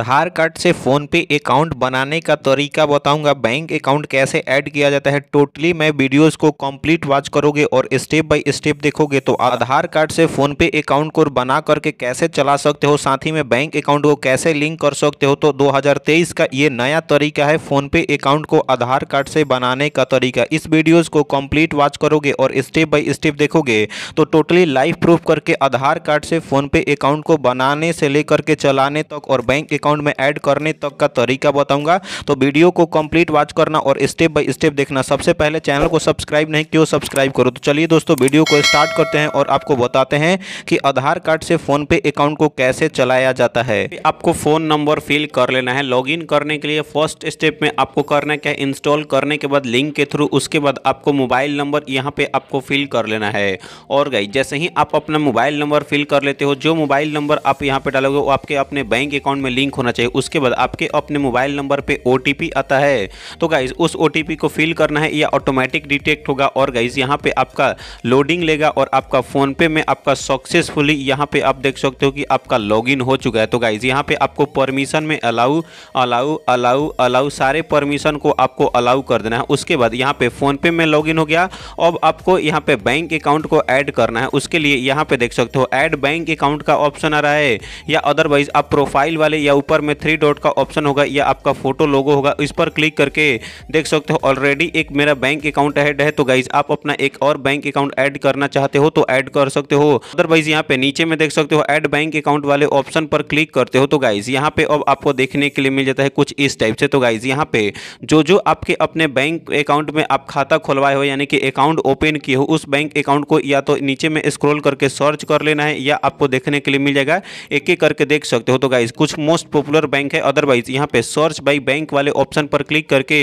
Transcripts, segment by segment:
आधार card से PhonePe account बनाने का तरीका बताऊंगा बैंक अकाउंट कैसे ऐड किया जाता है टोटली मैं वीडियोस को कंप्लीट वॉच करोगे और स्टेप बाय स्टेप देखोगे तो आधार कार्ड से फ़ोन पे अकाउंट को बना करके कैसे चला सकते हो साथ ही में बैंक अकाउंट को कैसे लिंक कर सकते हो तो 2023 का ये नया तरीका है फ़ोन पे अकाउंट को आधार कार्ड से बनाने का तरीका इस वीडियोज़ को कम्प्लीट वॉच करोगे और स्टेप बाई स्टेप देखोगे तो टोटली लाइफ प्रूफ करके आधार कार्ड से फ़ोन पे अकाउंट को बनाने से लेकर के चलाने तक और बैंक अकाउंट में ऐड करने तक का तरीका बताऊंगा तो वीडियो को कंप्लीट वॉच करना और स्टेप बाय स्टेप देखना सबसे पहले चैनल को सब्सक्राइब नहीं क्यों सब्सक्राइब करो तो चलिए दोस्तों वीडियो को स्टार्ट करते हैं और आपको बताते हैं कि आधार कार्ड से फ़ोनपे अकाउंट को कैसे चलाया जाता है आपको फ़ोन नंबर फिल कर लेना है लॉग करने के लिए फर्स्ट स्टेप में आपको करना क्या इंस्टॉल करने के बाद लिंक के थ्रू उसके बाद आपको मोबाइल नंबर यहाँ पे आपको फिल कर लेना है और गई जैसे ही आप अपना मोबाइल नंबर फिल कर लेते हो जो मोबाइल नंबर आप यहाँ पे डालोगे वो आपके अपने बैंक अकाउंट में लिंक लिंक होना चाहिए उसके बाद आपके अपने मोबाइल नंबर पर ओ आता है तो गाइज़ उस ओ को फिल करना है या ऑटोमेटिक डिटेक्ट होगा और गाइज़ यहाँ पर आपका लोडिंग लेगा और आपका फ़ोनपे में आपका सक्सेसफुली यहाँ पे आप देख सकते हो कि आपका लॉग हो चुका है तो गाइज़ यहाँ पे आपको परमिशन में अलाउ अलाउ अलाउ अलाउ सारे परमिशन को आपको अलाउ कर देना है उसके बाद यहाँ पे फोन पे में लॉगिन हो गया अब आपको यहाँ पे बैंक अकाउंट को ऐड करना है उसके लिए यहाँ पे देख सकते हो ऐड बैंक अकाउंट का ऑप्शन आ रहा है या अदरवाइज आप प्रोफाइल वाले या ऊपर में थ्री डॉट का ऑप्शन होगा या आपका फोटो लोगो होगा इस पर क्लिक करके देख सकते हो ऑलरेडी एक मेरा बैंक अकाउंट ऐड है तो गाइज आप अपना एक और बैंक अकाउंट ऐड करना चाहते हो तो ऐड कर सकते हो अदरवाइज यहाँ पे नीचे में देख सकते हो ऐड बैंक अकाउंट वाले ऑप्शन पर क्लिक करते हो तो गाइज यहाँ पे अब आपको देखने के लिए मिल जाता है कुछ इस टाइप से तो गाइज यहाँ पे जो जो आपके अपने बैंक अकाउंट में आप खाता खुलवाए हो यानी कि अकाउंट ओपन किए हो उस बैंक अकाउंट को या तो नीचे में स्क्रॉल करके सर्च कर लेना है या आपको देखने के लिए मिल जाएगा एक एक करके देख सकते हो तो गाइज कुछ मोस्ट पॉपुलर बैंक है अदरवाइज यहाँ पे सर्च बाई बैंक वाले ऑप्शन पर क्लिक करके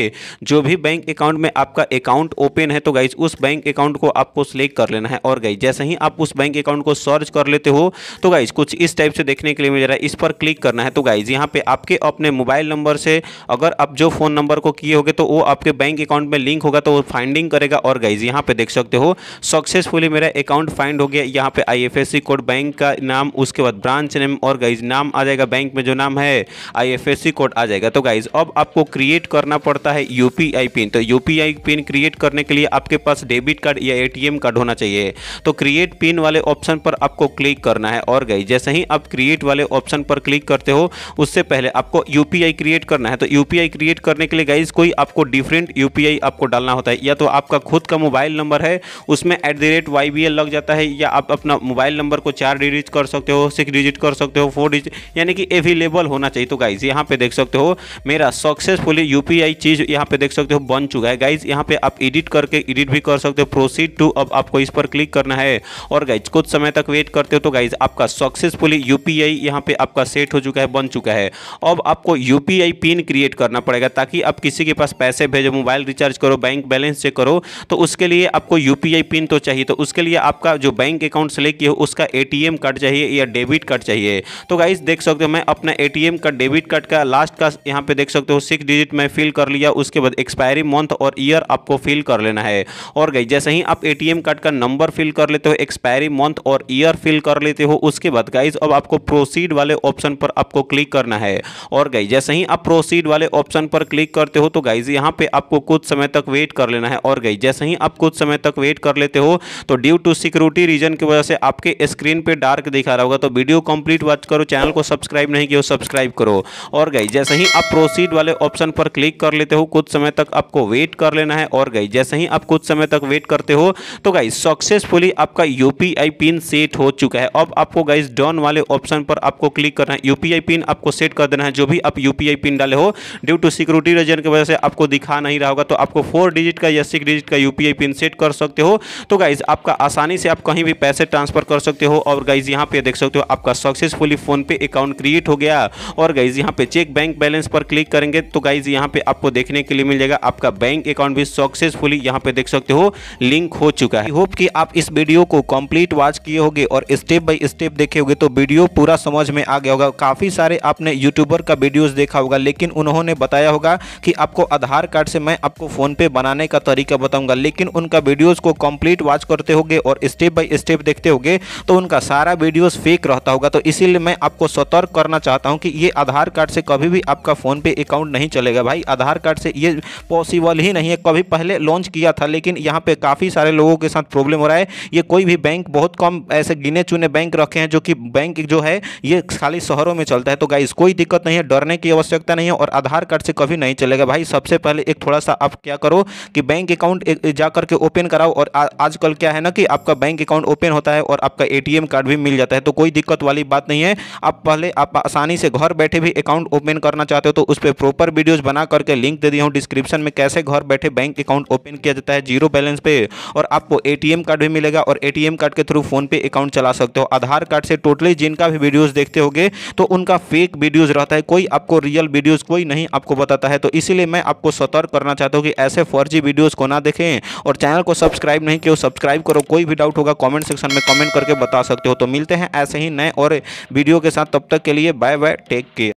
जो भी बैंक अकाउंट में आपका अकाउंट ओपन है तो गाइज उस बैंक अकाउंट को आपको सिलेक्ट कर लेना है और गाइज जैसे ही आप उस बैंक अकाउंट को सर्च कर लेते हो तो गाइज कुछ इस टाइप से देखने के लिए मिल रहा है इस पर क्लिक करना है तो गाइज यहाँ पे आपके अपने मोबाइल नंबर से अगर आप जो फ़ोन नंबर को किए होगे तो वो आपके बैंक अकाउंट में लिंक होगा तो वो फाइंडिंग करेगा और गाइज यहाँ पे देख सकते हो सक्सेसफुली मेरा अकाउंट फाइंड हो गया यहाँ पे आई कोड बैंक का नाम उसके बाद ब्रांच नेम और गाइज नाम आ जाएगा बैंक में जो नाम है आई कोड आ जाएगा तो गाइज अब आपको क्रिएट करना पड़ता है यू पिन तो यू पिन क्रिएट करने के लिए आपके पास डेबिट कार्ड या ए कार्ड होना चाहिए तो क्रिएट पिन वाले ऑप्शन पर आपको क्लिक करना है और गाइज जैसे ही आप क्रिएट वाले ऑप्शन पर क्लिक करते हो उससे पहले आपको यू क्रिएट करना है तो यू क्रिएट करने के लिए गाइज कोई आपको डिफरेंट यू आपको डालना होता है या तो आपका खुद का मोबाइल नंबर है उसमें एट द रेट वाई लग जाता है या आप अपना मोबाइल नंबर को चार डिजिट कर सकते हो सिक्स डिजिट कर सकते हो फोर डिजिट यानी कि एवेलेबल अवेलेबल होना चाहिए तो गाइज यहाँ पे देख सकते हो मेरा सक्सेसफुली यूपीआई चीज़ यहाँ पे देख सकते हो बन चुका है गाइज यहाँ पे आप एडिट करके एडिट भी कर सकते हो प्रोसीड टू अब आपको इस पर क्लिक करना है और गाइज कुछ समय तक वेट करते हो तो गाइज आपका सक्सेसफुली यू पी यहाँ पे आपका सेट हो चुका है बन चुका है अब आपको यू पिन क्रिएट करना पड़ेगा ताकि आप किसी के पास पैसे भेजो मोबाइल रिचार्ज करो बैंक बैलेंस चेक करो तो उसके लिए आपको यू पिन तो चाहिए तो उसके लिए आपका जो बैंक अकाउंट सेलेक्ट किया उसका ए कार्ड चाहिए या डेबिट कार्ड चाहिए तो गाइज देख सकते हो मैं अपना ए एटीएम का डेबिट कार्ड का लास्ट का यहाँ पे देख सकते हो सिक्स डिजिट में फिल कर लिया उसके बाद एक्सपायरी मंथ और ईयर आपको फिल कर लेना है और गई जैसे ही आप एटीएम कार्ड का नंबर फिल कर लेते हो एक्सपायरी मंथ और ईयर फिल कर लेते हो उसके बाद गाइज अब आपको प्रोसीड वाले ऑप्शन पर आपको क्लिक करना है और गई जैसे ही आप प्रोसीड वाले ऑप्शन पर क्लिक करते हो तो गाइज यहाँ पे आपको कुछ समय तक वेट कर लेना है और गई जैसे ही आप कुछ समय तक वेट कर लेते हो तो ड्यू टू सिक्योरिटी रीजन की वजह से आपके स्क्रीन पर डार्क दिखा रहा होगा तो वीडियो कंप्लीट वॉच करो चैनल को सब्सक्राइब नहीं किया सब्सक्राइब करो और गई जैसे ही आप प्रोसीड वाले ऑप्शन पर क्लिक कर लेते हो कुछ समय तक आपको वेट कर लेना है और गई जैसे ही आप कुछ समय तक वेट करते हो तो गाइज सक्सेसफुली आपका यूपीआई पिन सेट हो चुका है अब आपको गाइज डॉन वाले ऑप्शन पर आपको क्लिक करना है यूपीआई पिन आपको सेट कर देना है जो भी आप यूपीआई पिन डाले हो ड्यू टू सिक्योरिटी रीजन की वजह से आपको दिखा नहीं रहा होगा तो आपको फोर डिजिट का या सिक्स डिजिट का यूपीआई पिन सेट कर सकते हो तो गाइज आपका आसानी से आप कहीं भी पैसे ट्रांसफर कर सकते हो और गाइज यहाँ पे देख सकते हो आपका successfully PhonePe account create हो गया जाएगा और गाइज यहाँ पे चेक बैंक बैलेंस पर क्लिक करेंगे तो गाइज यहाँ पे आपको देखने के लिए मिल जाएगा आपका बैंक अकाउंट भी सक्सेसफुली यहाँ पे देख सकते हो लिंक हो चुका है होप कि आप इस वीडियो को कंप्लीट वॉच किए होगे और स्टेप बाय स्टेप देखे होगे तो वीडियो पूरा समझ में आ गया होगा काफ़ी सारे आपने यूट्यूबर का वीडियोस देखा होगा लेकिन उन्होंने बताया होगा कि आपको आधार कार्ड से मैं आपको फ़ोन पे बनाने का तरीका बताऊंगा लेकिन उनका वीडियोस को कंप्लीट वॉच करते होगे और स्टेप बाय स्टेप देखते होगे तो उनका सारा वीडियोस फेक रहता होगा तो इसीलिए मैं आपको सतर्क करना चाहता हूँ क्योंकि ये आधार कार्ड से कभी भी आपका फ़ोन पे अकाउंट नहीं चलेगा भाई आधार कार्ड से ये पॉसिबल ही नहीं है कभी पहले लॉन्च किया था लेकिन यहाँ पे काफ़ी सारे लोगों के साथ प्रॉब्लम हो रहा है ये कोई भी बैंक बहुत कम ऐसे गिने चुने बैंक रखे हैं जो कि बैंक जो है ये खाली शहरों में चलता है तो गाइज कोई दिक्कत नहीं है डरने की आवश्यकता नहीं है और आधार कार्ड से कभी नहीं चलेगा भाई सबसे पहले एक थोड़ा सा आप क्या करो कि बैंक अकाउंट जा करके ओपन कराओ और आजकल क्या है ना कि आपका बैंक अकाउंट ओपन होता है और आपका ए कार्ड भी मिल जाता है तो कोई दिक्कत वाली बात नहीं है आप पहले आप आसानी से घर बैठे भी अकाउंट ओपन करना चाहते हो तो उस पर प्रॉपर वीडियोज़ बना करके लिंक दे दिया हूँ डिस्क्रिप्शन में कैसे घर बैठे बैंक अकाउंट ओपन किया जाता है जीरो बैलेंस पे और आपको ए कार्ड भी मिलेगा और ए कार्ड के थ्रू फोन पे अकाउंट चला सकते हो आधार कार्ड से टोटली जिनका भी वीडियोज़ देखते होगे तो उनका फेक वीडियोज़ रहता है कोई आपको रियल वीडियोज़ कोई नहीं आपको बताता है तो इसीलिए मैं आपको सतर्क करना चाहता हूँ कि ऐसे फर्जी वीडियोज़ को ना देखें और चैनल को सब्सक्राइब नहीं किया सब्सक्राइब करो कोई भी डाउट होगा कॉमेंट सेक्शन में कॉमेंट करके बता सकते हो तो मिलते हैं ऐसे ही नए और वीडियो के साथ तब तक के लिए बाय बाय Take care.